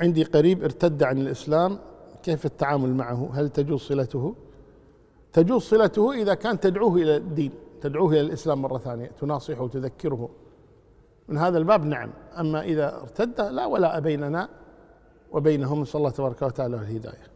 عندي قريب ارتد عن الإسلام كيف التعامل معه هل تجوز صلته تجوز صلته إذا كان تدعوه إلى الدين تدعوه إلى الإسلام مرة ثانية تناصحه وتذكره من هذا الباب نعم أما إذا ارتد لا ولا بيننا وبينهم نسأل الله تبارك وتعالى الهداية